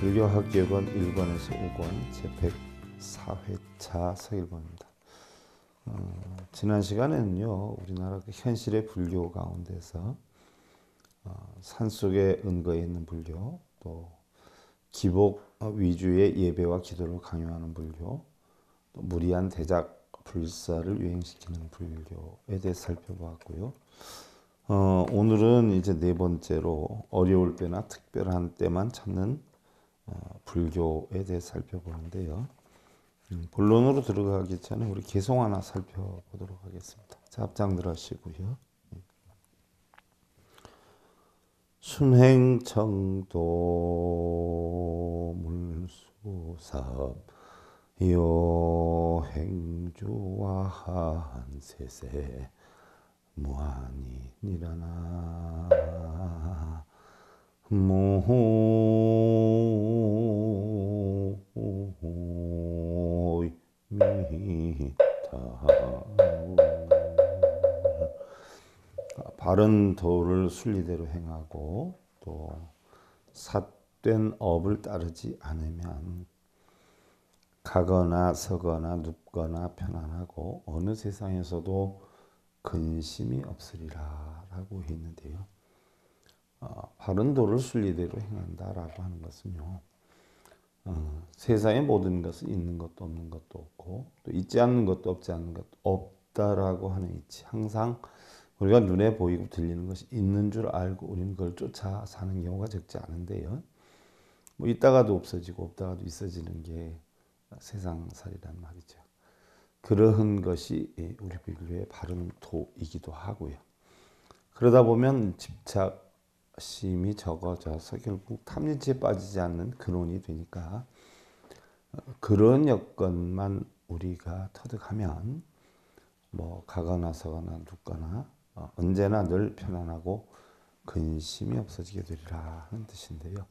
불교학개론 1권에서 5권 제104회차 서일본입니다. 어, 지난 시간에는요. 우리나라 그 현실의 불교 가운데서 어, 산속에 은거에 있는 불교 또 기복 위주의 예배와 기도를 강요하는 불교 또 무리한 대작 불사를 유행시키는 불교에 대해 살펴보고요 어, 오늘은 이제 네 번째로 어려울 때나 특별한 때만 찾는 어, 불교에 대해 살펴보는데요. 음, 본론으로 들어가기 전에 우리 개송 하나 살펴보도록 하겠습니다. 자, 장들 하시고요. 순행청도 물수삼 요행주와 한세세 무한인이라나 바른 도를 순리대로 행하고 또 삿된 업을 따르지 않으면 가거나 서거나 눕거나 편안하고 어느 세상에서도 근심이 없으리라 라고 했는데요. 어, 바른 도를 순리대로 행한다라고 하는 것은요. 어, 세상의 모든 것은 있는 것도 없는 것도 없고 또 있지 않는 것도 없지 않는 것도 없다라고 하는 이치 항상 우리가 눈에 보이고 들리는 것이 있는 줄 알고 우리는 그걸 쫓아 사는 경우가 적지 않은데요. 뭐 있다가도 없어지고 없다가도 있어지는 게 세상살이란 말이죠. 그러한 것이 우리 비교의 바른 도이기도 하고요. 그러다 보면 집착 심이 적어져서 결국 탐진치에 빠지지 않는 근원이 되니까 어, 그런 여건만 우리가 터득하면 뭐 가거나 서거나 눕거나 어, 언제나 늘 편안하고 근심이 없어지게 되리라 는 뜻인데요.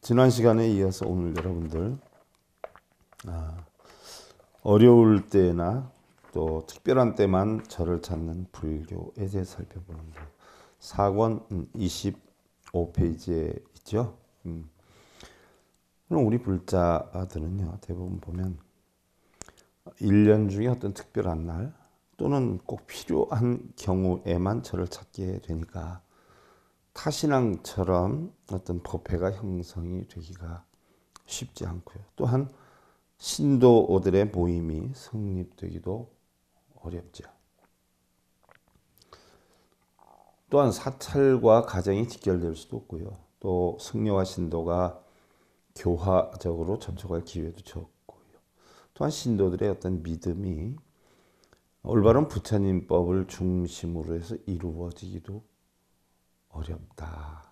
지난 시간에 이어서 오늘 여러분들 아, 어려울 때나 또 특별한 때만 저를 찾는 불교에 대해 살펴보는데 4권 25페이지에 음, 있죠. 음. 그럼 우리 불자들은요, 대부분 보면 1년 중에 어떤 특별한 날 또는 꼭 필요한 경우에만 절을 찾게 되니까 타신앙처럼 어떤 법회가 형성이 되기가 쉽지 않고요. 또한 신도들의 모임이 성립되기도 어렵죠. 또한 사찰과 가정이 직결될 수도 없고요. 또 승려와 신도가 교화적으로 점쳐갈 기회도 적고요. 또한 신도들의 어떤 믿음이 올바른 부처님법을 중심으로 해서 이루어지기도 어렵다.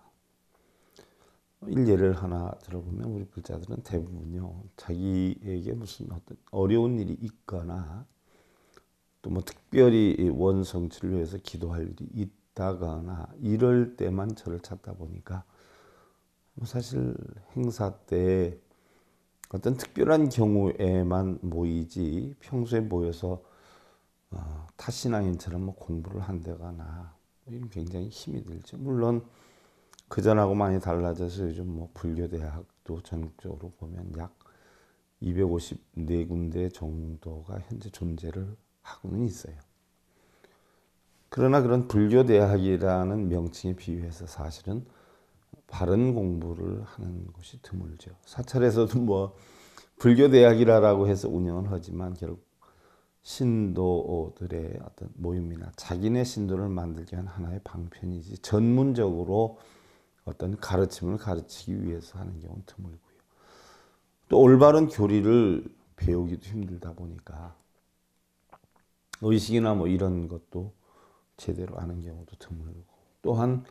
일례를 하나 들어보면 우리 불자들은 대부분요 자기에게 무슨 어떤 어려운 일이 있거나 또 뭐 특별히 원성치를 위해서 기도할 일이 다거나 이럴 때만 저를 찾다 보니까 뭐 사실 행사 때 어떤 특별한 경우에만 모이지 평소에 모여서 어, 타신앙인처럼 뭐 공부를 한다거나 이런 굉장히 힘이 들죠. 물론 그전하고 많이 달라져서 요즘 뭐 불교대학도 전국적으로 보면 약 254군데 정도가 현재 존재를 하고는 있어요. 그러나 그런 불교 대학이라는 명칭에 비유해서 사실은 바른 공부를 하는 곳이 드물죠. 사찰에서도 뭐 불교 대학이라고 해서 운영을 하지만 결국 신도들의 어떤 모임이나 자기네 신도를 만들기 위한 하나의 방편이지 전문적으로 어떤 가르침을 가르치기 위해서 하는 경우는 드물고요. 또 올바른 교리를 배우기도 힘들다 보니까 의식이나 뭐 이런 것도 제대로 아는 경우도 드물고 또한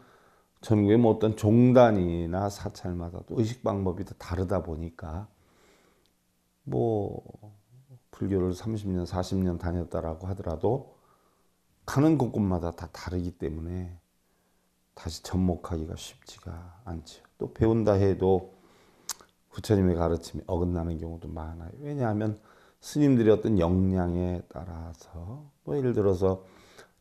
전국의 뭐 어떤 종단이나 사찰마다도 의식 방법이 다 다르다 보니까 뭐 불교를 30년, 40년 다녔다라고 하더라도 가는 곳곳마다 다 다르기 때문에 다시 접목하기가 쉽지가 않죠. 또 배운다 해도 부처님의 가르침이 어긋나는 경우도 많아요. 왜냐하면 스님들의 어떤 역량에 따라서 뭐 예를 들어서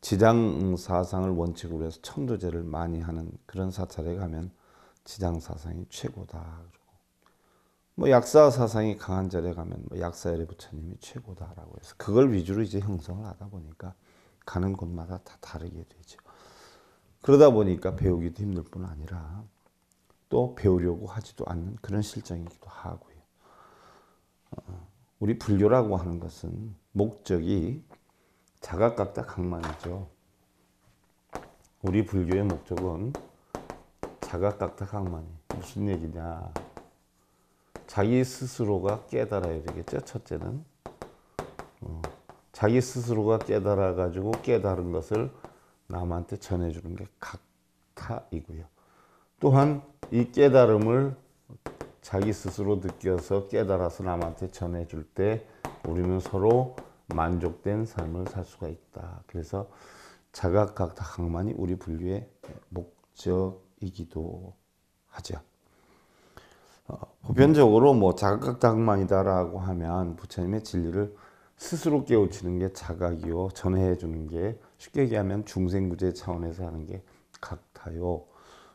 지장 사상을 원칙으로 해서 천도제를 많이 하는 그런 사찰에 가면 지장 사상이 최고다. 뭐 약사 사상이 강한 자리에 가면 뭐 약사열의 부처님이 최고다라고 해서 그걸 위주로 이제 형성을 하다 보니까 가는 곳마다 다 다르게 되죠. 그러다 보니까 배우기도 힘들 뿐 아니라 또 배우려고 하지도 않는 그런 실정이기도 하고요. 어, 우리 불교라고 하는 것은 목적이 자각각자 각만이죠. 우리 불교의 목적은 자각각자 각만이. 무슨 얘기냐. 자기 스스로가 깨달아야 되겠죠. 첫째는. 어, 자기 스스로가 깨달아가지고 깨달은 것을 남한테 전해주는 게 각타이고요. 또한 이 깨달음을 자기 스스로 느껴서 깨달아서 남한테 전해줄 때 우리는 서로 만족된 삶을 살 수가 있다. 그래서 자각각각만이 우리 분류의 목적이기도 하죠. 어, 보편적으로 뭐 자각각각만이다라고 하면 부처님의 진리를 스스로 깨우치는 게 자각이요 전해 주는 게 쉽게 얘기하면 중생구제 차원에서 하는 게 각타요.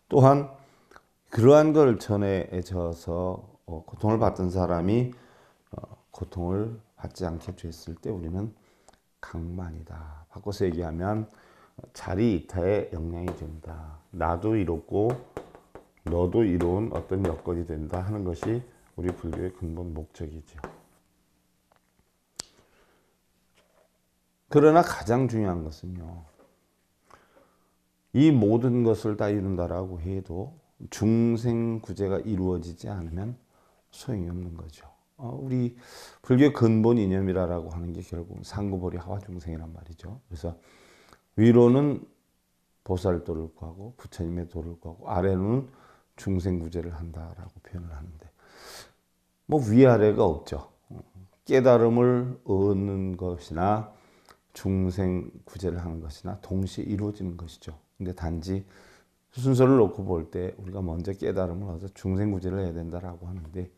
또한 그러한 걸 전해져서 어, 고통을 받던 사람이 어, 고통을 받지 않게 됐을 때 우리는 강만이다. 바꿔서 얘기하면 자리 이타에 영향이 된다. 나도 이롭고 너도 이로운 어떤 여건이 된다 하는 것이 우리 불교의 근본 목적이죠. 그러나 가장 중요한 것은요. 이 모든 것을 다 이룬다라고 해도 중생구제가 이루어지지 않으면 소용이 없는 거죠. 어, 우리 불교 의 근본 이념이라고 하는 게 결국 상고보리 하와중생이란 말이죠. 그래서 위로는 보살 도를 구하고 부처님의 도를 구하고 아래로는 중생구제를 한다라고 표현을 하는데 뭐 위아래가 없죠. 어, 깨달음을 얻는 것이나 중생구제를 하는 것이나 동시에 이루어지는 것이죠. 근데 단지 순서를 놓고 볼 때 우리가 먼저 깨달음을 얻어 중생구제를 해야 된다라고 하는데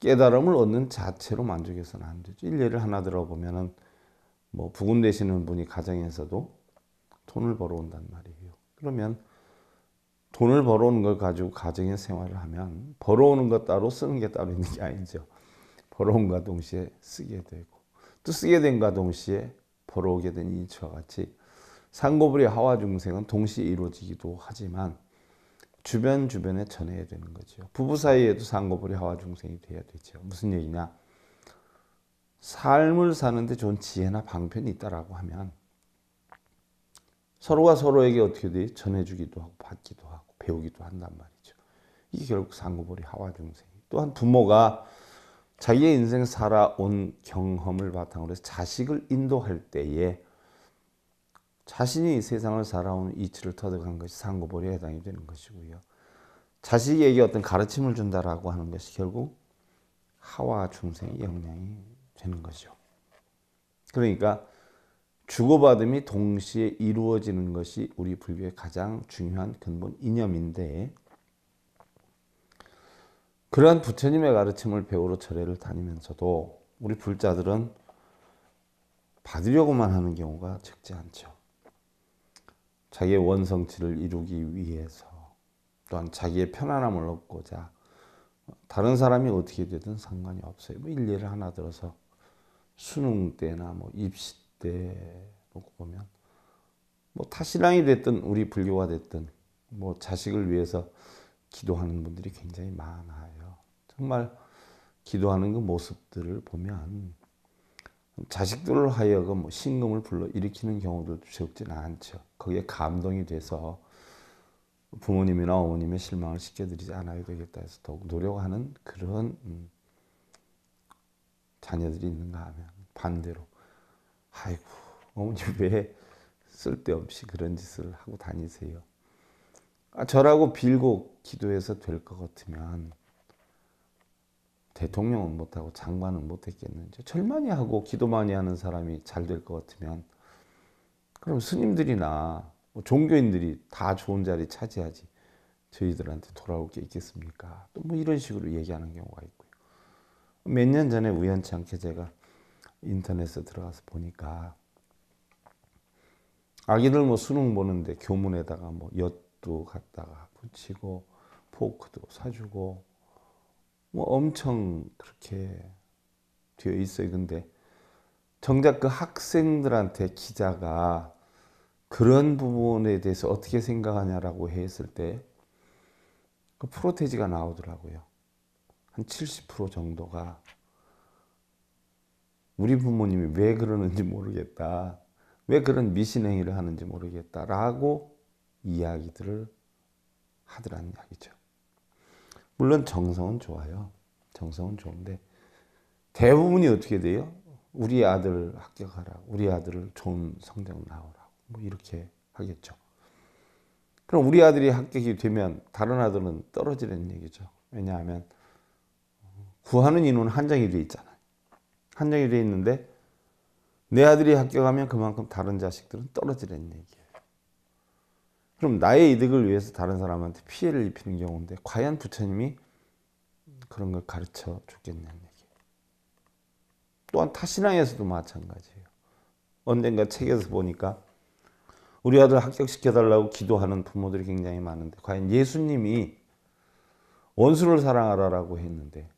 깨달음을 얻는 자체로 만족해서는 안 되죠. 일례를 하나 들어보면뭐 부금 되시는 분이 가정에서도 돈을 벌어온단 말이에요. 그러면 돈을 벌어오는 걸 가지고 가정의 생활을 하면 벌어오는 것 따로 쓰는 게 따로 있는 게 아니죠. 벌어온과 동시에 쓰게 되고 또 쓰게 된과 동시에 벌어오게 된 이처와 같이 상고불의 하와 중생은 동시에 이루어지기도 하지만 주변 주변에 전해야 되는 거죠. 부부 사이에도 상고벌이 하와 중생이 돼야 되죠. 무슨 얘기냐? 삶을 사는데 좋은 지혜나 방편이 있다라고 하면 서로가 서로에게 어떻게 돼? 전해주기도 하고 받기도 하고 배우기도 한단 말이죠. 이게 결국 상고벌이 하와 중생. 또한 부모가 자기의 인생 살아온 경험을 바탕으로 해서 자식을 인도할 때에 자신이 세상을 살아온 이치를 터득한 것이 상고벌에 해당이 되는 것이고요. 자식에게 어떤 가르침을 준다라고 하는 것이 결국 하와 중생의 영향이 되는 거죠. 그러니까 주고받음이 동시에 이루어지는 것이 우리 불교의 가장 중요한 근본 이념인데 그러한 부처님의 가르침을 배우러 절에를 다니면서도 우리 불자들은 받으려고만 하는 경우가 적지 않죠. 자기의 원성치를 이루기 위해서 또한 자기의 편안함을 얻고자 다른 사람이 어떻게 되든 상관이 없어요. 뭐 일례를 하나 들어서 수능 때나 뭐 입시 때 놓고 보면 뭐 타신랑이 됐든 우리 불교가 됐든 뭐 자식을 위해서 기도하는 분들이 굉장히 많아요. 정말 기도하는 그 모습들을 보면 자식들을 하여금 뭐 신금을 불러 일으키는 경우도적지 않죠. 거기에 감동이 돼서 부모님이나 어머님의 실망을 시켜드리지 않아야 되겠다 해서 더욱 노력하는 그런 음, 자녀들이 있는가 하면 반대로 아이고 어머님 왜 쓸데없이 그런 짓을 하고 다니세요. 아, 저라고 빌고 기도해서 될 것 같으면 대통령은 못하고 장관은 못했겠는지 절많이 하고 기도 많이 하는 사람이 잘 될 것 같으면 그럼 스님들이나 뭐 종교인들이 다 좋은 자리 차지하지 저희들한테 돌아올 게 있겠습니까? 또 뭐 이런 식으로 얘기하는 경우가 있고요. 몇 년 전에 우연치 않게 제가 인터넷에 들어가서 보니까 아기들 뭐 수능 보는데 교문에다가 뭐 엿도 갖다가 붙이고 포크도 사주고 뭐 엄청 그렇게 되어 있어요. 근데 정작 그 학생들한테 기자가 그런 부분에 대해서 어떻게 생각하냐라고 했을 때 그 프로테지가 나오더라고요. 한 70% 정도가 우리 부모님이 왜 그러는지 모르겠다. 왜 그런 미신행위를 하는지 모르겠다라고 이야기들을 하더란 이야기죠. 물론 정성은 좋아요. 정성은 좋은데 대부분이 어떻게 돼요? 우리 아들 합격하라. 우리 아들을 좋은 성적 나오라. 뭐 이렇게 하겠죠. 그럼 우리 아들이 합격이 되면 다른 아들은 떨어지는 얘기죠. 왜냐하면 구하는 인원 한정이 돼 있잖아요. 한정이 돼 있는데 내 아들이 합격하면 그만큼 다른 자식들은 떨어지는 얘기예요. 그럼 나의 이득을 위해서 다른 사람한테 피해를 입히는 경우인데 과연 부처님이 그런 걸 가르쳐 줬겠냐는 얘기예요. 또한 타신앙에서도 마찬가지예요. 언젠가 책에서 보니까 우리 아들 합격시켜달라고 기도하는 부모들이 굉장히 많은데 과연 예수님이 원수를 사랑하라라고 했는데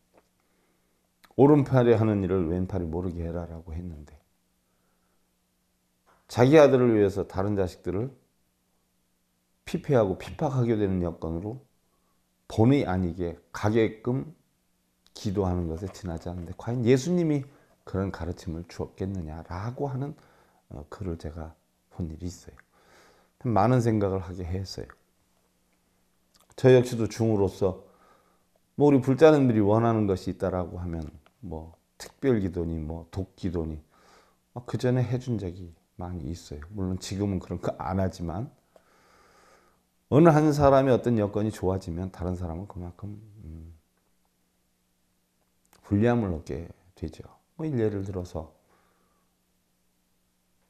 오른팔이 하는 일을 왼팔이 모르게 해라라고 했는데 자기 아들을 위해서 다른 자식들을 피폐하고 핍박하게 되는 여건으로 본의 아니게 가게끔 기도하는 것에 지나지 않는데 과연 예수님이 그런 가르침을 주었겠느냐라고 하는 어, 글을 제가 본 일이 있어요. 많은 생각을 하게 했어요. 저 역시도 중으로서 뭐 우리 불자님들이 원하는 것이 있다라고 하면 뭐 특별기도니 뭐 독기도니 뭐 그 전에 해준 적이 많이 있어요. 물론 지금은 그런 거 안 하지만 어느 한 사람의 어떤 여건이 좋아지면 다른 사람은 그만큼 음, 불리함을 얻게 되죠. 뭐 예를 들어서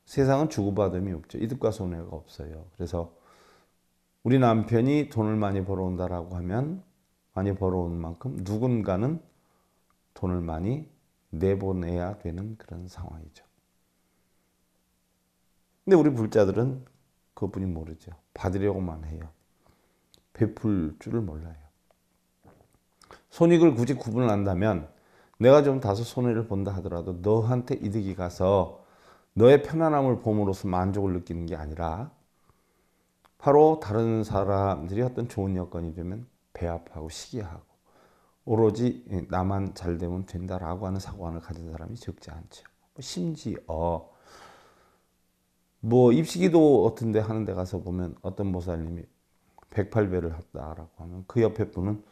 세상은 주고받음이 없죠. 이득과 손해가 없어요. 그래서 우리 남편이 돈을 많이 벌어온다라고 하면 많이 벌어온 만큼 누군가는 돈을 많이 내보내야 되는 그런 상황이죠. 근데 우리 불자들은 그분이 모르죠. 받으려고만 해요. 베풀 줄을 몰라요. 손익을 굳이 구분을 한다면 내가 좀 다소 손해를 본다 하더라도 너한테 이득이 가서 너의 편안함을 봄으로써 만족을 느끼는 게 아니라 바로 다른 사람들이 어떤 좋은 여건이 되면 배합하고 시기하고 오로지 나만 잘 되면 된다라고 하는 사관을 가진 사람이 적지 않죠. 뭐 심지어 뭐 입시기도 어떤데 하는 데 가서 보면 어떤 보살님이 108배를 했다라고 하면 그 옆에 분은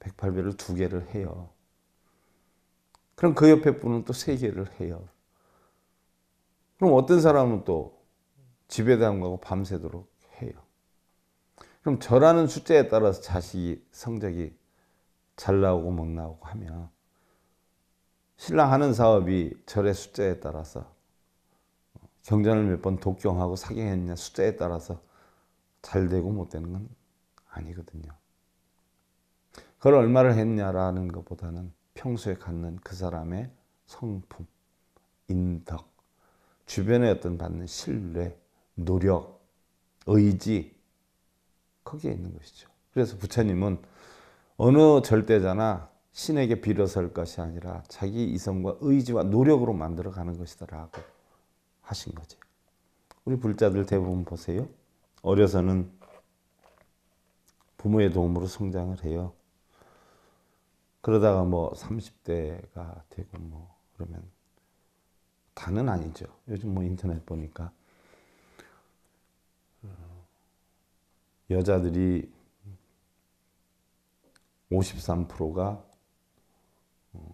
108배를 어, 두 개를 해요. 그럼 그 옆에 분은 또 세 개를 해요. 그럼 어떤 사람은 또 지배당하고 밤새도록 해요. 그럼 절하는 숫자에 따라서 자식이 성적이 잘 나오고 못 나오고 하면 신랑 하는 사업이 절의 숫자에 따라서 경전을몇번 독경하고 사경했냐 숫자에 따라서 잘 되고 못 되는 건 아니거든요. 그걸 얼마를 했냐라는 것보다는 평소에 갖는 그 사람의 성품, 인덕, 주변에 어떤 받는 신뢰, 노력, 의지 거기에 있는 것이죠. 그래서 부처님은 어느 절대자나 신에게 빌어설 것이 아니라 자기 이성과 의지와 노력으로 만들어가는 것이다라고 하신 거지. 우리 불자들 대부분 보세요. 어려서는 부모의 도움으로 성장을 해요. 그러다가 뭐 30대가 되고 뭐 그러면 다는 아니죠. 요즘 뭐 인터넷 보니까 여자들이 53%가 어,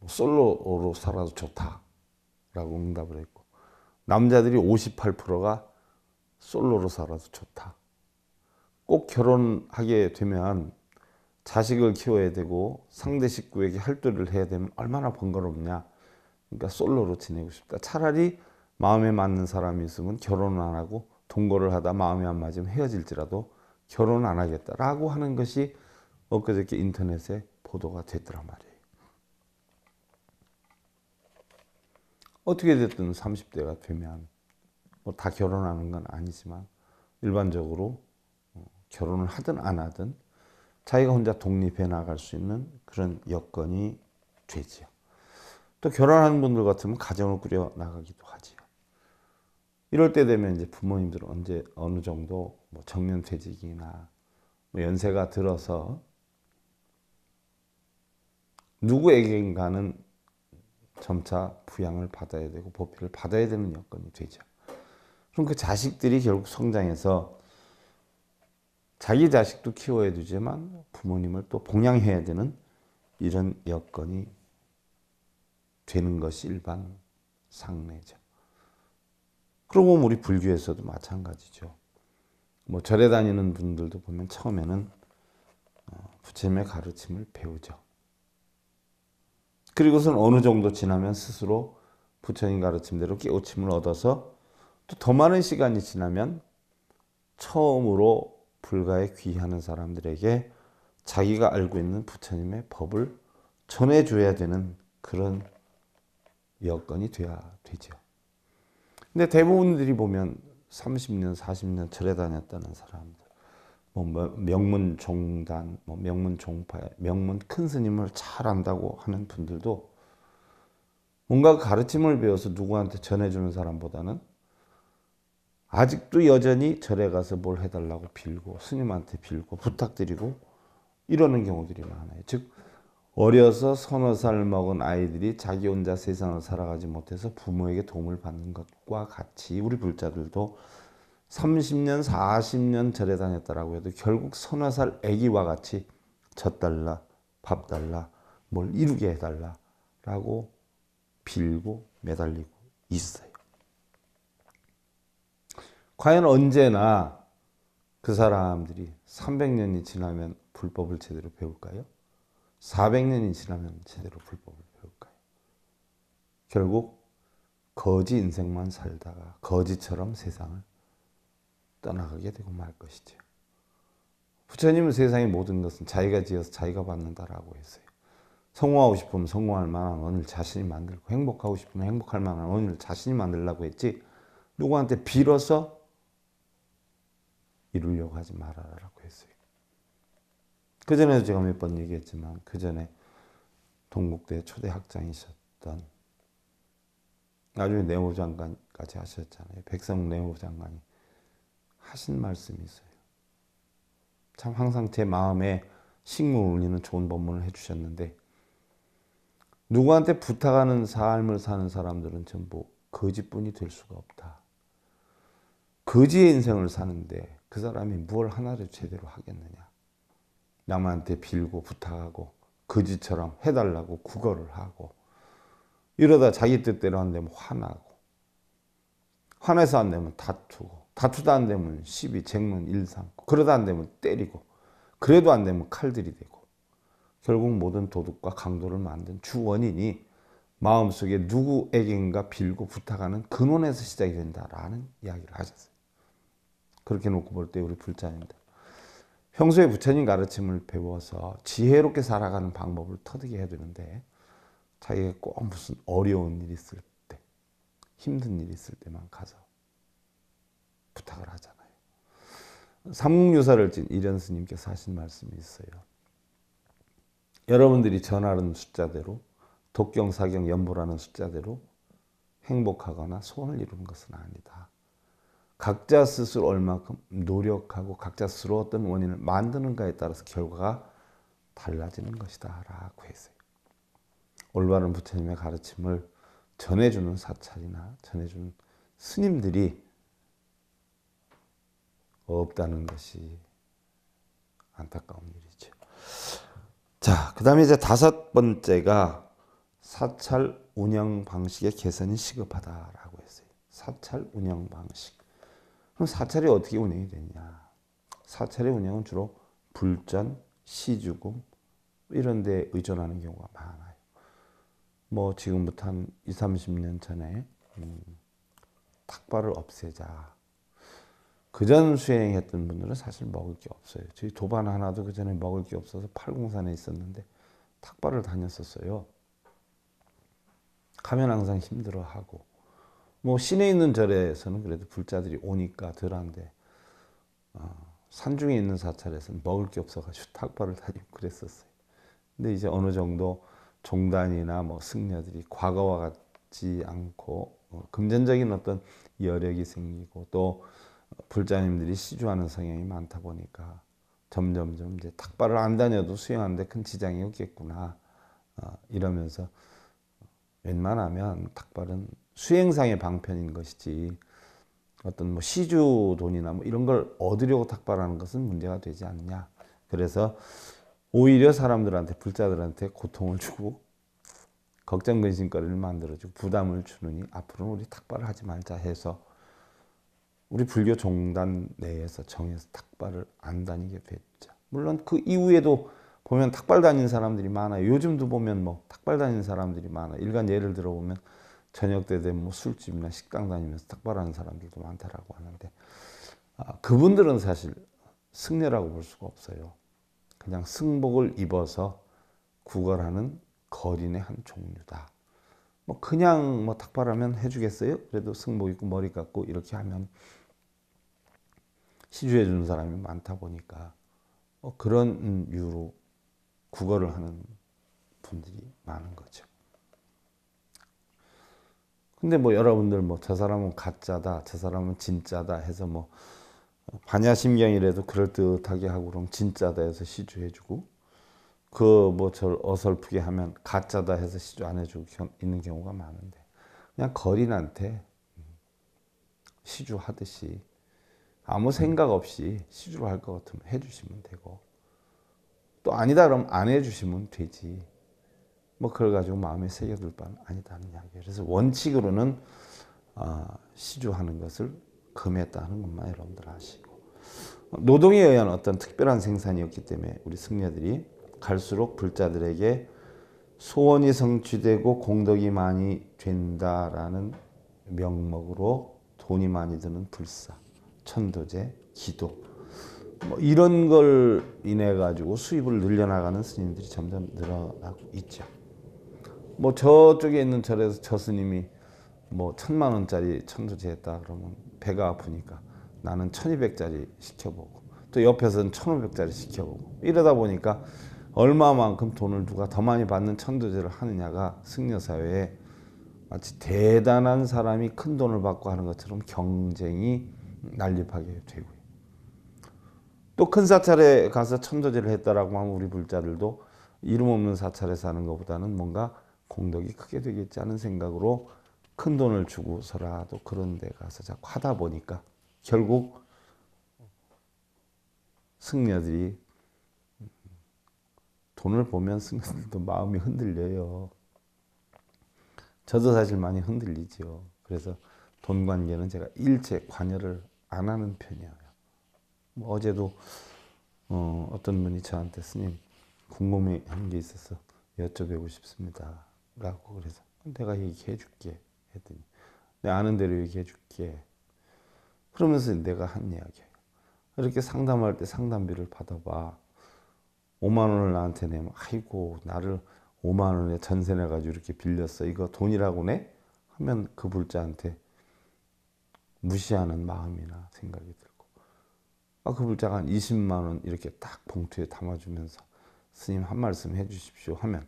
뭐 솔로로 살아도 좋다라고 응답을 했고 남자들이 58%가 솔로로 살아도 좋다. 꼭 결혼하게 되면 자식을 키워야 되고 상대 식구에게 할도를 해야 되면 얼마나 번거롭냐. 그러니까 솔로로 지내고 싶다. 차라리 마음에 맞는 사람이 있으면 결혼 안 하고 동거를 하다 마음이 안 맞으면 헤어질지라도 결혼 안 하겠다라고 하는 것이 엊그저께 인터넷에 보도가 됐더란 말이에 어떻게 됐든 30대가 되면 뭐 다 결혼하는 건 아니지만 일반적으로 어, 결혼을 하든 안 하든 자기가 혼자 독립해 나갈 수 있는 그런 여건이 되지요. 또 결혼하는 분들 같으면 가정을 꾸려 나가기도 하지요. 이럴 때 되면 이제 부모님들 언제 어느 정도 뭐 정년 퇴직이나 뭐 연세가 들어서 누구에게인가는 점차 부양을 받아야 되고 보필을 받아야 되는 여건이 되죠. 그럼 그 자식들이 결국 성장해서 자기 자식도 키워야 되지만 부모님을 또 봉양해야 되는 이런 여건이 되는 것이 일반 상례죠. 그러고 우리 불교에서도 마찬가지죠. 뭐 절에 다니는 분들도 보면 처음에는 어, 부처님의 가르침을 배우죠. 그리고선 어느 정도 지나면 스스로 부처님 가르침대로 깨우침을 얻어서 또 더 많은 시간이 지나면 처음으로 불가에 귀하는 사람들에게 자기가 알고 있는 부처님의 법을 전해줘야 되는 그런 여건이 돼야 되죠. 근데 대부분들이 보면 30년, 40년 절에 다녔다는 사람, 뭐, 뭐 명문 종단, 뭐 명문 종파, 명문 큰 스님을 잘 안다고 하는 분들도 뭔가 가르침을 배워서 누구한테 전해주는 사람보다는 아직도 여전히 절에 가서 뭘 해달라고 빌고 스님한테 빌고 부탁드리고 이러는 경우들이 많아요. 즉 어려서 서너 살 먹은 아이들이 자기 혼자 세상을 살아가지 못해서 부모에게 도움을 받는 것과 같이 우리 불자들도 30년, 40년 절에 다녔다라고 해도 결국 서너 살 아기와 같이 젖 달라, 밥 달라, 뭘 이루게 해달라라고 빌고 매달리고 있어요. 과연 언제나 그 사람들이 300년이 지나면 불법을 제대로 배울까요? 400년이 지나면 제대로 불법을 배울까요? 결국 거지 인생만 살다가 거지처럼 세상을 떠나가게 되고 말 것이죠. 부처님은 세상의 모든 것은 자기가 지어서 자기가 받는다라고 했어요. 성공하고 싶으면 성공할 만한 원을 자신이 만들고 행복하고 싶으면 행복할 만한 원을 자신이 만들라고 했지 누구한테 빌어서 이루려고 하지 말아라라고 했어요. 그 전에도 제가 몇 번 얘기했지만 그 전에 동국대 초대 학장이셨던 나중에 네오 장관까지 하셨잖아요. 백성 네오 장관이 하신 말씀이 있어요. 참 항상 제 마음에 식물 울리는 좋은 법문을 해주셨는데 누구한테 부탁하는 삶을 사는 사람들은 전부 거지뿐이 될 수가 없다. 거지의 인생을 사는데 그 사람이 무엇 하나를 제대로 하겠느냐. 남한테 빌고 부탁하고 거지처럼 해달라고 구걸을 하고 이러다 자기 뜻대로 안 되면 화나고 화내서 안 되면 다투고 다투다 안 되면 시비, 쟁문, 일 삼고 그러다 안 되면 때리고 그래도 안 되면 칼들이 되고 결국 모든 도둑과 강도를 만든 주원인이 마음속에 누구에게인가 빌고 부탁하는 근원에서 시작이 된다라는 이야기를 하셨어요. 그렇게 놓고 볼 때 우리 불자님들 평소에 부처님 가르침을 배워서 지혜롭게 살아가는 방법을 터득해 되는데 자기가 꼭 무슨 어려운 일이 있을 때 힘든 일이 있을 때만 가서 부탁을 하잖아요. 삼육유사를 진 이련 스님께서 하신 말씀이 있어요. 여러분들이 전하는 숫자대로 독경, 사경, 연보라는 숫자대로 행복하거나 소원을 이루는 것은 아니다. 각자 스스로 얼마큼 노력하고 각자 스스로 어떤 원인을 만드는가에 따라서 결과가 달라지는 것이다 라고 했어요. 올바른 부처님의 가르침을 전해주는 사찰이나 전해주는 스님들이 없다는 것이 안타까운 일이죠. 자, 그 다음에 이제 다섯 번째가 사찰 운영 방식의 개선이 시급하다라고 했어요. 사찰 운영 방식. 그럼 사찰이 어떻게 운영이 되냐? 사찰의 운영은 주로 불전, 시주금 이런 데 의존하는 경우가 많아요. 뭐 지금부터 한 20, 30년 전에 음, 탁발을 없애자. 그전 수행했던 분들은 사실 먹을 게 없어요. 저희 도반 하나도 그 전에 먹을 게 없어서 팔공산에 있었는데 탁발을 다녔었어요. 가면 항상 힘들어하고 뭐시내 있는 절에서는 그래도 불자들이 오니까 덜한데 어, 산중에 있는 사찰에서는 먹을 게 없어가지고 탁발을 다니고 그랬었어요. 근데 이제 어느 정도 종단이나 뭐 승려들이 과거와 같지 않고 어, 금전적인 어떤 여력이 생기고 또 불자님들이 시주하는 성향이 많다 보니까 점점점 이제 탁발을 안 다녀도 수행하는데 큰 지장이 없겠구나 어, 이러면서 웬만하면 탁발은 수행상의 방편인 것이지 어떤 뭐 시주 돈이나 뭐 이런 걸 얻으려고 탁발하는 것은 문제가 되지 않냐 그래서 오히려 사람들한테 불자들한테 고통을 주고 걱정 근심거리를 만들어주고 부담을 주느니 앞으로는 우리 탁발을 하지 말자 해서 우리 불교 종단 내에서 정해서 탁발을 안 다니게 됐죠. 물론 그 이후에도 보면 탁발 다니는 사람들이 많아요. 요즘도 보면 뭐 탁발 다니는 사람들이 많아요. 일간 예를 들어보면 저녁 때 되면 뭐 술집이나 식당 다니면서 탁발하는 사람들도 많다라고 하는데 아, 그분들은 사실 승려라고 볼 수가 없어요. 그냥 승복을 입어서 구걸하는 거린의 한 종류다. 뭐 그냥 뭐 탁발하면 해주겠어요? 그래도 승복 있고 머리 깎고 이렇게 하면 시주해 주는 사람이 많다 보니까 뭐 그런 이유로 국어를 하는 분들이 많은 거죠. 근데 뭐 여러분들 뭐 저 사람은 가짜다, 저 사람은 진짜다 해서 뭐 반야심경이라도 그럴듯하게 하고 그럼 진짜다 해서 시주해주고 그뭐 저를 어설프게 하면 가짜다 해서 시조 안 해주고 있는 경우가 많은데 그냥 거린한테 시주 하듯이 아무 생각 없이 시주를 할 것 같으면 해주시면 되고 또 아니다 그럼 안 해주시면 되지 뭐 그걸 가지고 마음에 새겨둘 바는 아니다는 이야기 그래서 원칙으로는 아, 시주하는 것을 금했다는 것만 여러분들 아시고 노동에 의한 어떤 특별한 생산이었기 때문에 우리 승려들이 갈수록 불자들에게 소원이 성취되고 공덕이 많이 된다라는 명목으로 돈이 많이 드는 불사, 천도제, 기도 뭐 이런 걸 인해 가지고 수입을 늘려나가는 스님들이 점점 늘어나고 있죠. 뭐 저쪽에 있는 절에서 저 스님이 뭐 천만 원짜리 천도제 했다 그러면 배가 아프니까 나는 천이백짜리 시켜보고 또 옆에서는 천오백짜리 시켜보고 이러다 보니까 얼마만큼 돈을 누가 더 많이 받는 천도제를 하느냐가 승려사회에 마치 대단한 사람이 큰 돈을 받고 하는 것처럼 경쟁이 난립하게 되고요. 또큰 사찰에 가서 천도제를 했다라고 하면 우리 불자들도 이름 없는 사찰에서 는 것보다는 뭔가 공덕이 크게 되겠지 않은 생각으로 큰 돈을 주고서라도 그런 데 가서 자꾸 하다 보니까 결국 승려들이 돈을 보면 순간 또 마음이 흔들려요. 저도 사실 많이 흔들리죠. 그래서 돈 관계는 제가 일체 관여를 안 하는 편이에요. 뭐 어제도 어, 떤 분이 저한테 스님 궁금한 게 있어서 여쭤보고 싶습니다. 라고 그래서 내가 얘기해 줄게 했더니 내 아는 대로 얘기해 줄게 그러면서 내가 한 이야기예요. 이렇게 상담할 때 상담비를 받아봐. 5만 원을 나한테 내면 아이고 나를 5만 원에 전세 내가지고 이렇게 빌렸어. 이거 돈이라고 내? 하면 그 불자한테 무시하는 마음이나 생각이 들고 아, 그 불자가 한 20만 원 이렇게 딱 봉투에 담아주면서 스님 한 말씀 해주십시오 하면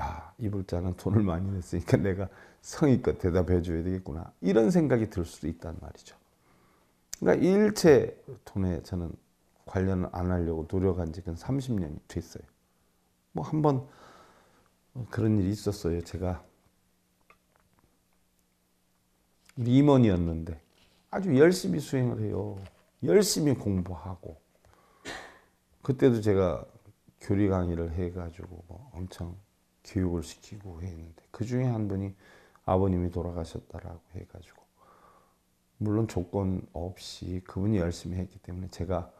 야, 이 불자는 돈을 많이 냈으니까 내가 성의껏 대답해 줘야 되겠구나. 이런 생각이 들 수도 있단 말이죠. 그러니까 일체 돈에 저는 관련 안 하려고 노력한 지 30년이 됐어요. 뭐 한 번 그런 일이 있었어요. 제가 임원이었는데 아주 열심히 수행을 해요. 열심히 공부하고 그때도 제가 교리 강의를 해가지고 뭐 엄청 교육을 시키고 했는데 그 중에 한 분이 아버님이 돌아가셨다라고 해가지고 물론 조건 없이 그분이 열심히 했기 때문에 제가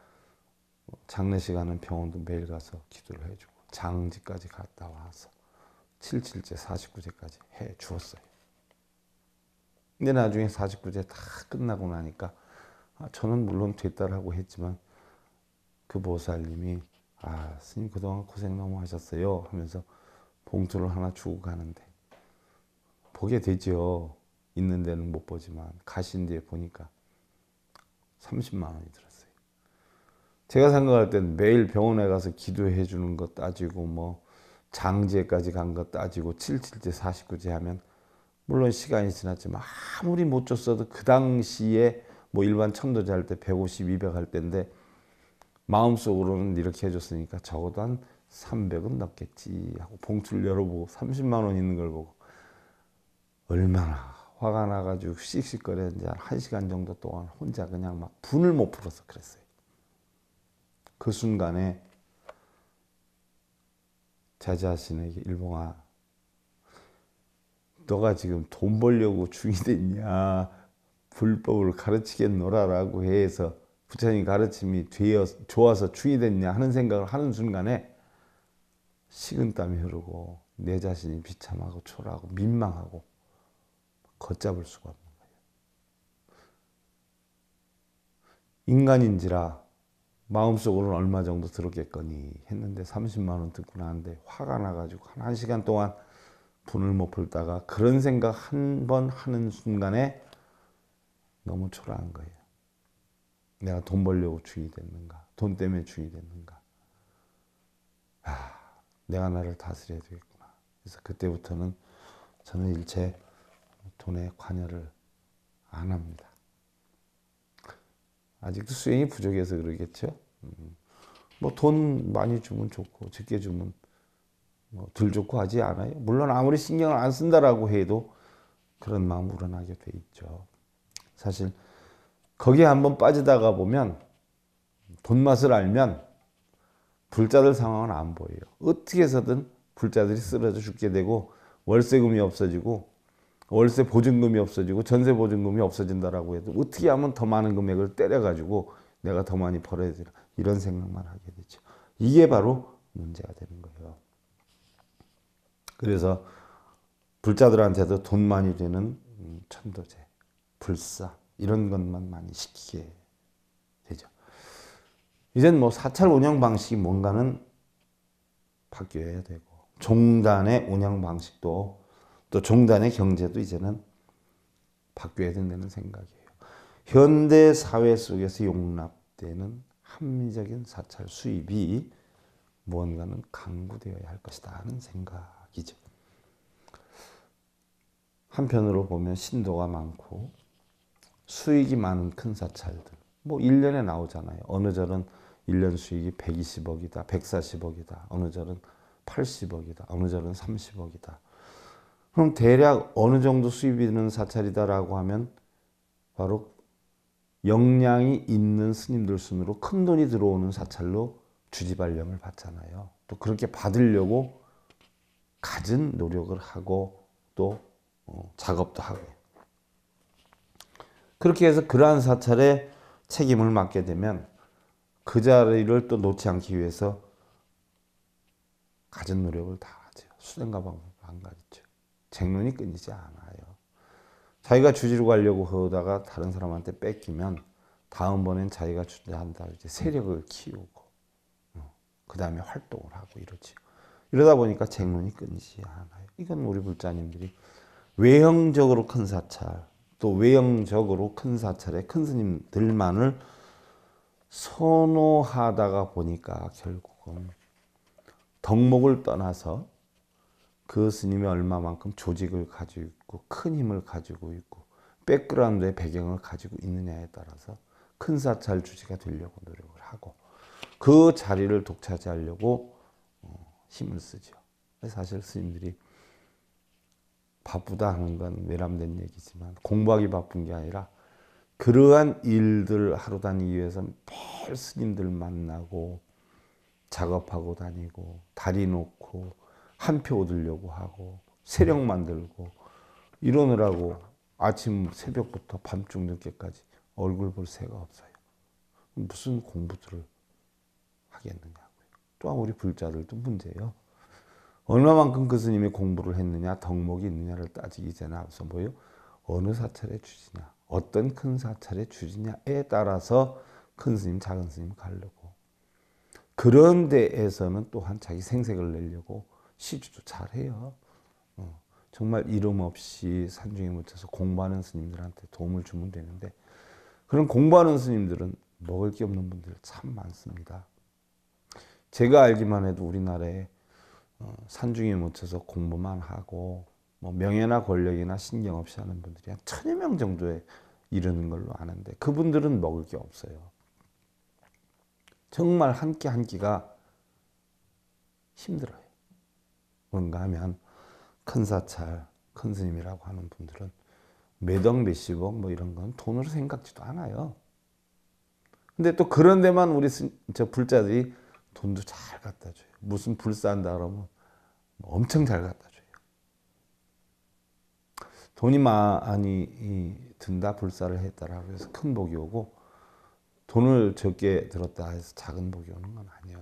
장례식 하는 병원도 매일 가서 기도를 해주고 장지까지 갔다 와서 77제 49제까지 해 주었어요. 근데 나중에 49제 다 끝나고 나니까 아, 저는 물론 됐다라고 했지만 그 보살님이 아 스님 그동안 고생 너무 하셨어요 하면서 봉투를 하나 주고 가는데 보게 되죠. 있는 데는 못 보지만 가신 뒤에 보니까 30만 원이 들어요. 제가 생각할 땐 매일 병원에 가서 기도해 주는 것 따지고 뭐 장제까지 간 것 따지고 77제 49제 하면 물론 시간이 지났지만 아무리 못 줬어도 그 당시에 뭐 일반 천도제 할때 150, 200할 때인데 마음속으로는 이렇게 해줬으니까 적어도 한 300은 넘겠지 하고 봉투를 열어보고 30만 원 있는 걸 보고 얼마나 화가 나가지고 씩씩거렸는지 한 1시간 정도 동안 혼자 그냥 막 분을 못 풀어서 그랬어요. 그 순간에 제 자신에게 일봉아 너가 지금 돈 벌려고 중이 됐냐 불법을 가르치겠노라라고 해서 부처님 가르침이 되어 좋아서 충이 됐냐 하는 생각을 하는 순간에 식은땀이 흐르고 내 자신이 비참하고 초라하고 민망하고 걷잡을 수가 없는 거예요. 인간인지라 마음속으로는 얼마 정도 들었겠거니 했는데 30만 원 듣고 나는데 화가 나가지고 한 1시간 동안 분을 못 풀다가 그런 생각 한 번 하는 순간에 너무 초라한 거예요. 내가 돈 벌려고 죽이 됐는가? 돈 때문에 죽이 됐는가? 아, 내가 나를 다스려야 되겠구나. 그래서 그때부터는 저는 일체 돈에 관여를 안 합니다. 아직도 수행이 부족해서 그러겠죠. 음. 뭐돈 많이 주면 좋고 적게 주면 뭐덜 좋고 하지 않아요. 물론 아무리 신경을 안 쓴다라고 해도 그런 마음 우러나게 돼 있죠. 사실 거기에 한번 빠지다가 보면 돈 맛을 알면 불자들 상황은 안 보여요. 어떻게 해서든 불자들이 쓰러져 죽게 되고 월세금이 없어지고 월세 보증금이 없어지고 전세 보증금이 없어진다라고 해도 어떻게 하면 더 많은 금액을 때려가지고 내가 더 많이 벌어야 되나 이런 생각만 하게 되죠. 이게 바로 문제가 되는 거예요. 그래서 불자들한테도 돈 많이 되는 음, 천도제, 불사 이런 것만 많이 시키게 되죠. 이젠 뭐 사찰 운영 방식이 뭔가는 바뀌어야 되고 종단의 운영 방식도 또 종단의 경제도 이제는 바뀌어야 된다는 생각이에요. 현대 사회 속에서 용납되는 합리적인 사찰 수입이 무언가는 강구되어야 할 것이다 하는 생각이죠. 한편으로 보면 신도가 많고 수익이 많은 큰 사찰들 뭐 1년에 나오잖아요. 어느 절은 1년 수익이 120억이다. 140억이다. 어느 절은 80억이다. 어느 절은 30억이다. 그럼 대략 어느 정도 수입이 드는 사찰이다라고 하면 바로 역량이 있는 스님들 순으로 큰 돈이 들어오는 사찰로 주지발령을 받잖아요. 또 그렇게 받으려고 갖은 노력을 하고 또 어, 작업도 하고 그렇게 해서 그러한 사찰에 책임을 맡게 되면 그 자리를 또 놓지 않기 위해서 가진 노력을 다 하죠. 수단과 방을안 가르쳐요. 쟁론이 끊이지 않아요. 자기가 주지르고 려고그다가 다른 사람한테 뺏기면 다음번엔 자기가 주한다 이제 세력을 음. 키우고 어, 그 다음에 활동을 하고 이러지. 이러다 보니까 쟁론이 끊이지 않아요. 이건 우리 불자님들이 외형적으로 큰 사찰 또 외형적으로 큰 사찰의 큰 스님들만을 선호하다가 보니까 결국은 덕목을 떠나서 그 스님이 얼마만큼 조직을 가지고 있고 큰 힘을 가지고 있고 백그라운드의 배경을 가지고 있느냐에 따라서 큰 사찰 주지가 되려고 노력을 하고 그 자리를 독차지하려고 어, 힘을 쓰죠. 사실 스님들이 바쁘다 하는 건 외람된 얘기지만 공부하기 바쁜 게 아니라 그러한 일들 하루 다니기 위해서는 별 스님들 만나고 작업하고 다니고 다리 놓고 한표 얻으려고 하고 세력 만들고 이러느라고 아침 새벽부터 밤중 늦게까지 얼굴 볼 새가 없어요. 무슨 공부들을 하겠느냐고요. 또한 우리 불자들도 문제예요. 얼마만큼 그 스님이 공부를 했느냐, 덕목이 있느냐를 따지기 전에 앞서 뭐요? 어느 사찰에 주지냐, 어떤 큰 사찰에 주지냐에 따라서 큰 스님, 작은 스님 가려고. 그런 데에서는 또한 자기 생색을 내려고 시주도 잘해요. 어, 정말 이름 없이 산중에 묻혀서 공부하는 스님들한테 도움을 주면 되는데 그런 공부하는 스님들은 먹을 게 없는 분들 참 많습니다. 제가 알기만 해도 우리나라에 어, 산중에 묻혀서 공부만 하고 뭐 명예나 권력이나 신경 없이 하는 분들이 한 천여 명 정도에 이르는 걸로 아는데 그분들은 먹을 게 없어요. 정말 한 끼 한 끼가 힘들어요. 뭔가 하면 큰 사찰, 큰 스님이라고 하는 분들은 매덕 몇십억 뭐 이런 건 돈으로 생각지도 않아요. 근데 또 그런 데만 우리 스, 저 불자들이 돈도 잘 갖다 줘요. 무슨 불싼다 그러면 엄청 잘 갖다 줘요. 돈이 많이 든다 불사를 했다라 그래서 큰 복이 오고 돈을 적게 들었다 해서 작은 복이 오는 건 아니에요.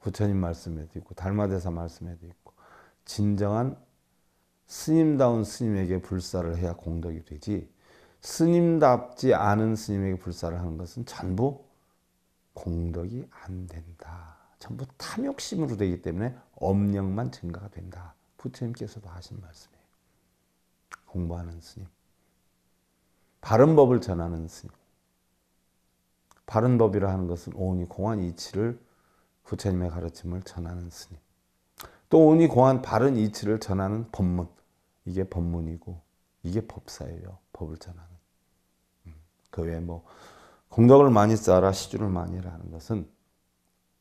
부처님 말씀에도 있고 달마대사 말씀에도 있고 진정한 스님다운 스님에게 불사를 해야 공덕이 되지 스님답지 않은 스님에게 불사를 하는 것은 전부 공덕이 안 된다. 전부 탐욕심으로 되기 때문에 업력만 증가가 된다. 부처님께서도 하신 말씀이에요. 공부하는 스님. 바른 법을 전하는 스님. 바른 법이라 하는 것은 오니 공안 이치를 부처님의 가르침을 전하는 스님. 또 온이 고한 바른 이치를 전하는 법문. 이게 법문이고 이게 법사예요. 법을 전하는. 음, 그 외에 뭐 공덕을 많이 쌓아라 시주를 많이 라는 것은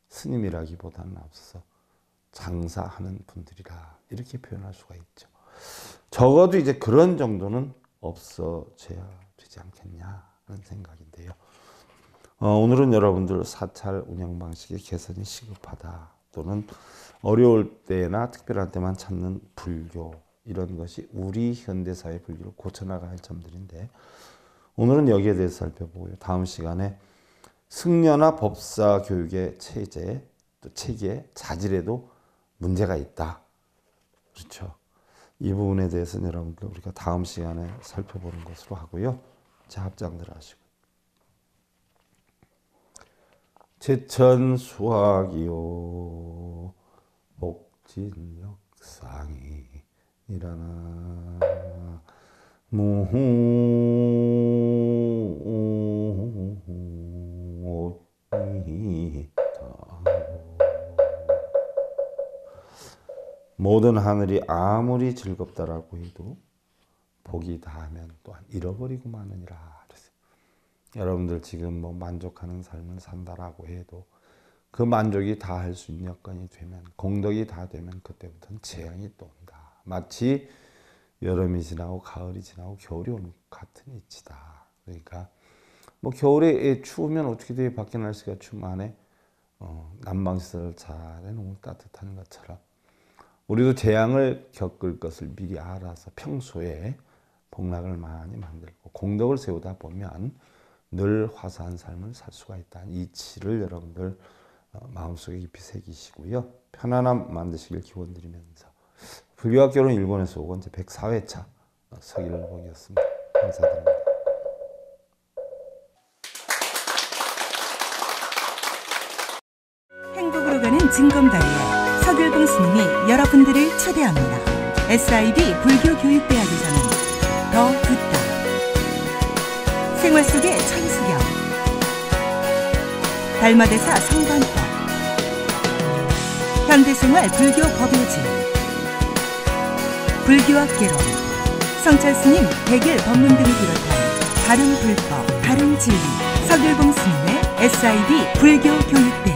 스님이라기보다는 앞서서 장사하는 분들이라 이렇게 표현할 수가 있죠. 적어도 이제 그런 정도는 없어져야 되지 않겠냐 는 생각인데요. 어, 오늘은 여러분들 사찰 운영 방식의 개선이 시급하다 또는 어려울 때나 특별한 때만 찾는 불교 이런 것이 우리 현대사의 불교를 고쳐나가야 할 점들인데 오늘은 여기에 대해서 살펴보고요. 다음 시간에 승려나 법사 교육의 체제 또 체계 자질에도 문제가 있다. 그렇죠. 이 부분에 대해서는 여러분께 우리가 다음 시간에 살펴보는 것으로 하고요. 자, 합장들 하시고. 제천 수학이요. 옥진역상이라나 모든 하늘이 아무리 즐겁다라고 해도 복이 다하면 또한 잃어버리고 마느니라 여러분들 지금 뭐 만족하는 삶을 산다라고 해도 그 만족이 다 할 수 있는 여건이 되면 공덕이 다 되면 그때부터는 재앙이 또 온다. 마치 여름이 지나고 가을이 지나고 겨울이 오는 같은 이치다. 그러니까 뭐 겨울에 추우면 어떻게 돼 밖에 날씨가 추면 안에 어, 난방시설을 잘 해놓으면 따뜻한 것처럼 우리도 재앙을 겪을 것을 미리 알아서 평소에 복락을 많이 만들고 공덕을 세우다 보면 늘 화사한 삶을 살 수가 있다는 이치를 여러분들 어, 마음속에 깊이 새기시고요. 편안함 만드시길 기원드리면서 불교학 결혼 일본에서 오건 제 104회차 서일봉이었습니다. 감사드립합니다 SIB 불교교육대학에서는 더 듣다 생활 속의 천수경 달마대사 성관법 현대생활 불교 법요지 불교학개로 성찰스님 백일 법문 등을 비롯한 바른 불법, 바른 진리 서길봉 스님의 SIB 불교 교육대